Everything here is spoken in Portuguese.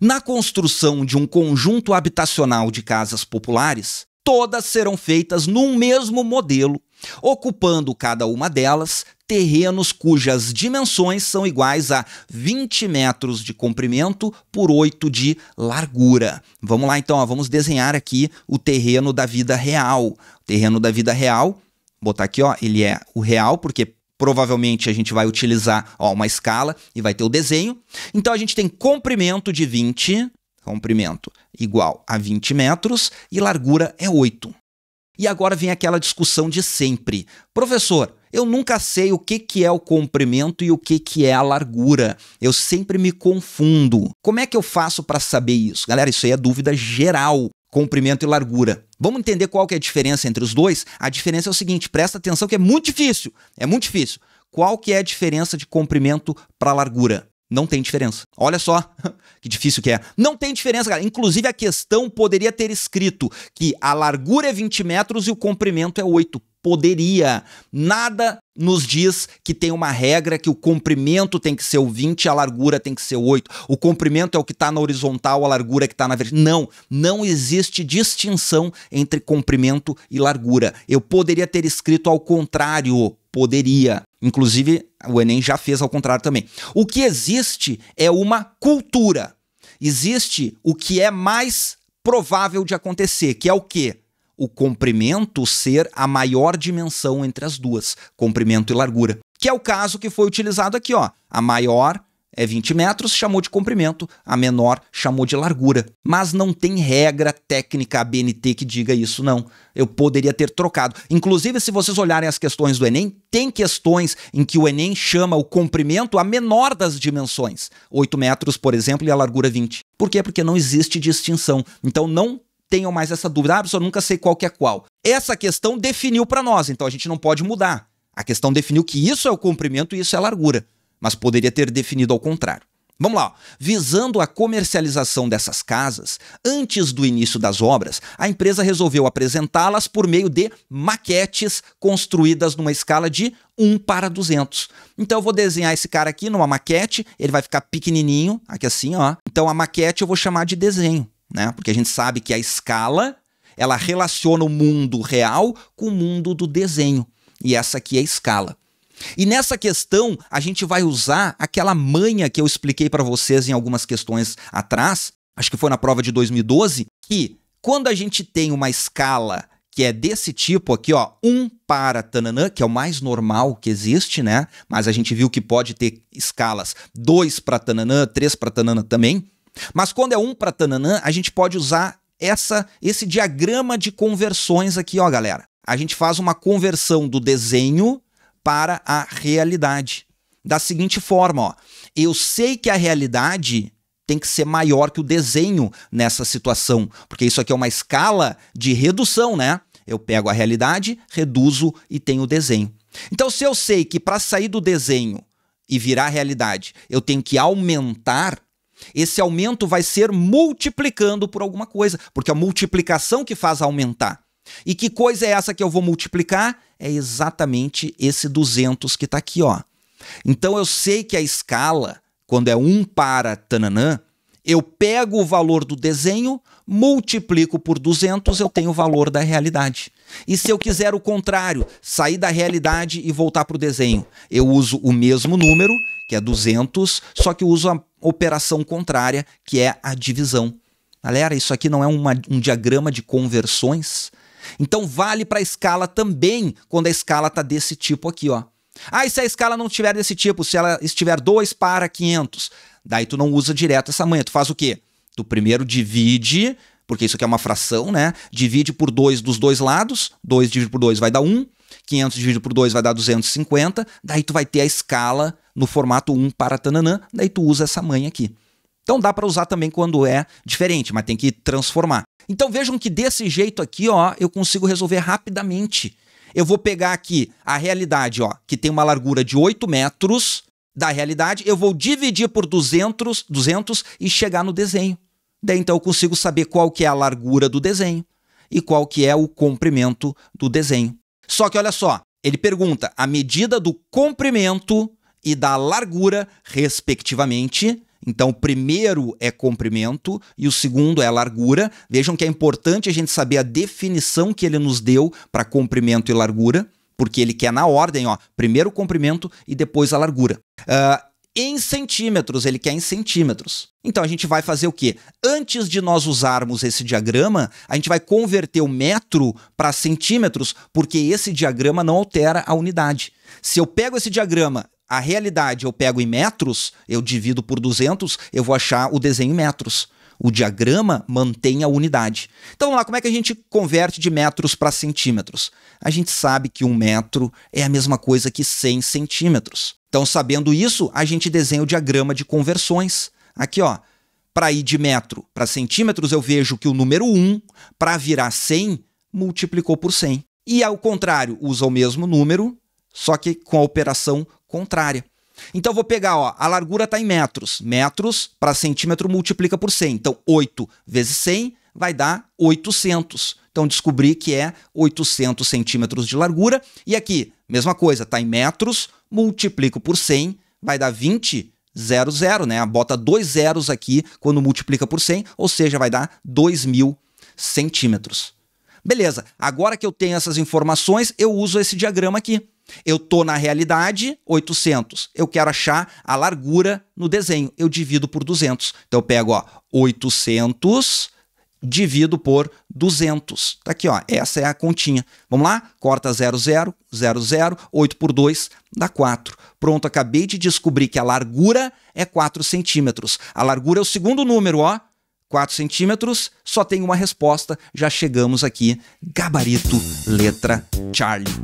Na construção de um conjunto habitacional de casas populares, todas serão feitas num mesmo modelo, ocupando cada uma delas terrenos cujas dimensões são iguais a 20 metros de comprimento por 8 de largura. Vamos lá então, ó, vamos desenhar aqui o terreno da vida real. O terreno da vida real, botar aqui, ó, ele é o real porque Provavelmente a gente vai utilizar ó, uma escala e vai ter o desenho. Então a gente tem comprimento de 20, comprimento igual a 20 metros e largura é 8. E agora vem aquela discussão de sempre. Professor, eu nunca sei o que, que é o comprimento e o que, que é a largura. Eu sempre me confundo. Como é que eu faço para saber isso? Galera, isso aí é dúvida geral comprimento e largura. Vamos entender qual que é a diferença entre os dois? A diferença é o seguinte, presta atenção que é muito difícil, é muito difícil. Qual que é a diferença de comprimento para largura? Não tem diferença. Olha só que difícil que é. Não tem diferença, cara. Inclusive a questão poderia ter escrito que a largura é 20 metros e o comprimento é 8 poderia. Nada nos diz que tem uma regra que o comprimento tem que ser o 20 a largura tem que ser o 8. O comprimento é o que está na horizontal, a largura é que está na vertical. Não, não existe distinção entre comprimento e largura. Eu poderia ter escrito ao contrário, poderia. Inclusive, o Enem já fez ao contrário também. O que existe é uma cultura. Existe o que é mais provável de acontecer, que é o quê? o comprimento ser a maior dimensão entre as duas, comprimento e largura. Que é o caso que foi utilizado aqui, ó. A maior é 20 metros, chamou de comprimento, a menor chamou de largura. Mas não tem regra técnica ABNT que diga isso, não. Eu poderia ter trocado. Inclusive, se vocês olharem as questões do Enem, tem questões em que o Enem chama o comprimento a menor das dimensões, 8 metros, por exemplo, e a largura 20. Por quê? Porque não existe distinção. Então não tenham mais essa dúvida, ah, eu nunca sei qual que é qual. Essa questão definiu para nós, então a gente não pode mudar. A questão definiu que isso é o comprimento e isso é a largura, mas poderia ter definido ao contrário. Vamos lá, visando a comercialização dessas casas, antes do início das obras, a empresa resolveu apresentá-las por meio de maquetes construídas numa escala de 1 para 200. Então eu vou desenhar esse cara aqui numa maquete, ele vai ficar pequenininho, aqui assim, ó. Então a maquete eu vou chamar de desenho né? Porque a gente sabe que a escala ela relaciona o mundo real com o mundo do desenho. E essa aqui é a escala. E nessa questão, a gente vai usar aquela manha que eu expliquei para vocês em algumas questões atrás, acho que foi na prova de 2012, que quando a gente tem uma escala que é desse tipo aqui, ó, 1 um para tananã, que é o mais normal que existe, né? Mas a gente viu que pode ter escalas 2 para tananã, 3 para tananã também. Mas quando é um para tananã, a gente pode usar essa esse diagrama de conversões aqui, ó, galera. A gente faz uma conversão do desenho para a realidade. Da seguinte forma, ó. Eu sei que a realidade tem que ser maior que o desenho nessa situação, porque isso aqui é uma escala de redução, né? Eu pego a realidade, reduzo e tenho o desenho. Então, se eu sei que para sair do desenho e virar realidade, eu tenho que aumentar esse aumento vai ser multiplicando por alguma coisa, porque a multiplicação que faz aumentar. E que coisa é essa que eu vou multiplicar? É exatamente esse 200 que está aqui, ó. Então eu sei que a escala, quando é 1 para tananã, eu pego o valor do desenho, multiplico por 200, eu tenho o valor da realidade. E se eu quiser o contrário, sair da realidade e voltar para o desenho, eu uso o mesmo número, que é 200, só que uso a operação contrária, que é a divisão. Galera, isso aqui não é uma, um diagrama de conversões? Então vale para a escala também quando a escala está desse tipo aqui, ó. Ah, e se a escala não estiver desse tipo, se ela estiver 2 para 500, daí tu não usa direto essa manha, tu faz o quê? Tu primeiro divide, porque isso aqui é uma fração, né? Divide por 2 dos dois lados, 2 dividido por 2 vai dar 1, um, 500 dividido por 2 vai dar 250, daí tu vai ter a escala no formato 1 para tananã, daí tu usa essa mãe aqui. Então dá para usar também quando é diferente, mas tem que transformar. Então vejam que desse jeito aqui, ó, eu consigo resolver rapidamente. Eu vou pegar aqui a realidade, ó, que tem uma largura de 8 metros da realidade, eu vou dividir por 200, 200 e chegar no desenho. Daí então eu consigo saber qual que é a largura do desenho e qual que é o comprimento do desenho. Só que olha só, ele pergunta a medida do comprimento e da largura, respectivamente. Então, o primeiro é comprimento e o segundo é largura. Vejam que é importante a gente saber a definição que ele nos deu para comprimento e largura, porque ele quer na ordem, ó, primeiro o comprimento e depois a largura. Uh, em centímetros, ele quer em centímetros. Então a gente vai fazer o quê? Antes de nós usarmos esse diagrama, a gente vai converter o metro para centímetros, porque esse diagrama não altera a unidade. Se eu pego esse diagrama, a realidade eu pego em metros, eu divido por 200, eu vou achar o desenho em metros o diagrama mantém a unidade. Então vamos lá, como é que a gente converte de metros para centímetros? A gente sabe que um metro é a mesma coisa que 100 centímetros. Então, sabendo isso, a gente desenha o diagrama de conversões. Aqui, ó, para ir de metro para centímetros, eu vejo que o número 1, para virar 100, multiplicou por 100. E ao contrário, usa o mesmo número, só que com a operação contrária. Então eu vou pegar, ó, a largura está em metros. Metros para centímetro multiplica por 100. Então 8 vezes 100 vai dar 800. Então descobri que é 800 centímetros de largura. E aqui, mesma coisa, está em metros, multiplico por 100, vai dar 20 zero, zero, né? Bota dois zeros aqui quando multiplica por 100, ou seja, vai dar 2.000 centímetros. Beleza, agora que eu tenho essas informações, eu uso esse diagrama aqui. Eu tô na realidade 800. Eu quero achar a largura no desenho. Eu divido por 200. Então eu pego ó, 800 divido por 200. Tá aqui, ó. Essa é a continha. Vamos lá? Corta 00, 00, 8 por 2 dá 4. Pronto, acabei de descobrir que a largura é 4 centímetros. A largura é o segundo número, ó. 4 centímetros, só tem uma resposta. Já chegamos aqui. Gabarito, letra Charlie.